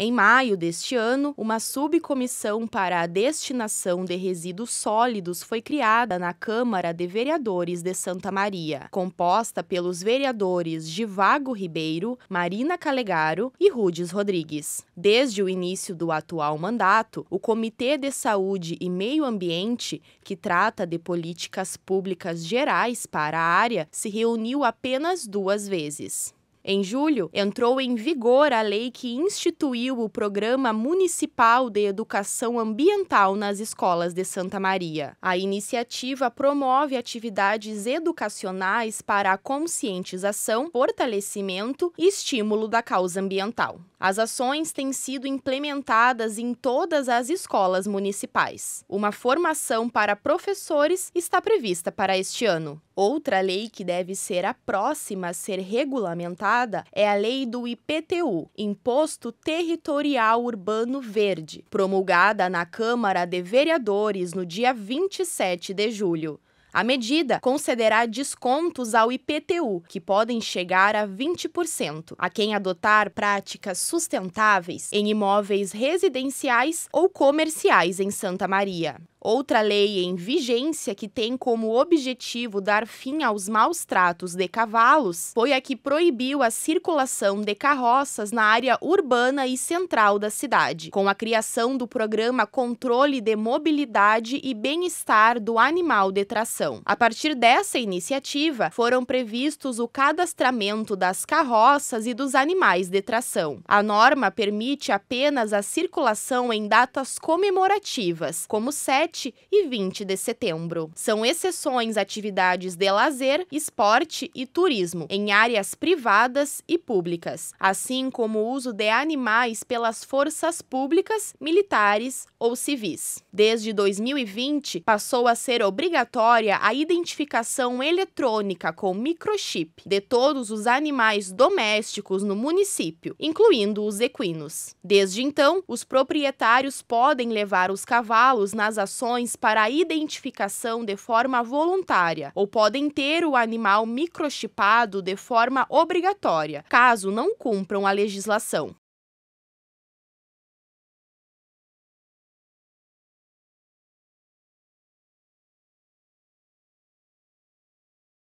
Em maio deste ano, uma subcomissão para a destinação de resíduos sólidos foi criada na Câmara de Vereadores de Santa Maria, composta pelos vereadores Givago Ribeiro, Marina Calegaro e Rudes Rodrigues. Desde o início do atual mandato, o Comitê de Saúde e Meio Ambiente, que trata de políticas públicas gerais para a área, se reuniu apenas duas vezes. Em julho, entrou em vigor a lei que instituiu o Programa Municipal de Educação Ambiental nas escolas de Santa Maria. A iniciativa promove atividades educacionais para a conscientização, fortalecimento e estímulo da causa ambiental. As ações têm sido implementadas em todas as escolas municipais. Uma formação para professores está prevista para este ano. Outra lei que deve ser a próxima a ser regulamentada é a Lei do IPTU, Imposto Territorial Urbano Verde, promulgada na Câmara de Vereadores no dia 27 de julho. A medida concederá descontos ao IPTU, que podem chegar a 20%, a quem adotar práticas sustentáveis em imóveis residenciais ou comerciais em Santa Maria. Outra lei em vigência que tem como objetivo dar fim aos maus tratos de cavalos foi a que proibiu a circulação de carroças na área urbana e central da cidade, com a criação do programa Controle de Mobilidade e Bem-Estar do Animal de Tração. A partir dessa iniciativa, foram previstos o cadastramento das carroças e dos animais de tração. A norma permite apenas a circulação em datas comemorativas, como 7 7 e 20 de setembro. São exceções atividades de lazer, esporte e turismo em áreas privadas e públicas, assim como o uso de animais pelas forças públicas, militares ou civis. Desde 2020, passou a ser obrigatória a identificação eletrônica com microchip de todos os animais domésticos no município, incluindo os equinos. Desde então, os proprietários podem levar os cavalos nas ações ações para a identificação de forma voluntária ou podem ter o animal microchipado de forma obrigatória, caso não cumpram a legislação.